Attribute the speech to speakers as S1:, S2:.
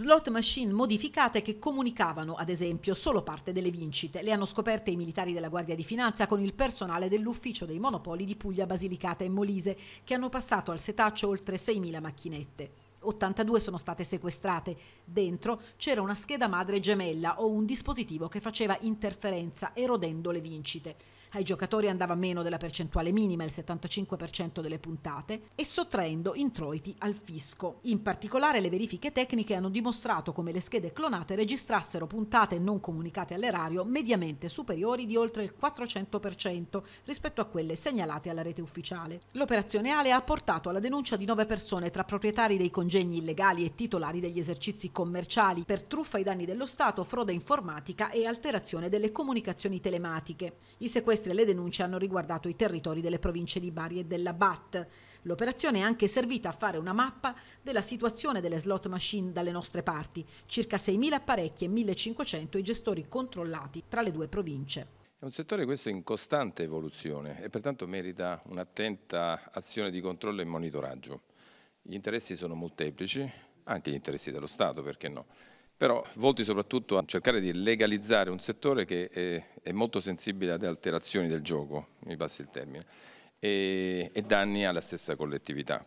S1: slot machine modificate che comunicavano, ad esempio, solo parte delle vincite. Le hanno scoperte i militari della Guardia di Finanza con il personale dell'ufficio dei monopoli di Puglia, Basilicata e Molise, che hanno passato al setaccio oltre 6.000 macchinette. 82 sono state sequestrate. Dentro c'era una scheda madre gemella o un dispositivo che faceva interferenza erodendo le vincite ai giocatori andava meno della percentuale minima, il 75% delle puntate, e sottraendo introiti al fisco. In particolare le verifiche tecniche hanno dimostrato come le schede clonate registrassero puntate non comunicate all'erario mediamente superiori di oltre il 400% rispetto a quelle segnalate alla rete ufficiale. L'operazione Ale ha portato alla denuncia di nove persone tra proprietari dei congegni illegali e titolari degli esercizi commerciali per truffa ai danni dello Stato, frode informatica e alterazione delle comunicazioni telematiche. I sequestri sequestri e le denunce hanno riguardato i territori delle province di Bari e della BAT. L'operazione è anche servita a fare una mappa della situazione delle slot machine dalle nostre parti, circa 6.000 apparecchi e 1.500 i gestori controllati tra le due province.
S2: È un settore questo in costante evoluzione e pertanto merita un'attenta azione di controllo e monitoraggio. Gli interessi sono molteplici, anche gli interessi dello Stato, perché no? però volti soprattutto a cercare di legalizzare un settore che è, è molto sensibile ad alterazioni del gioco, mi passi il termine, e, e danni alla stessa collettività.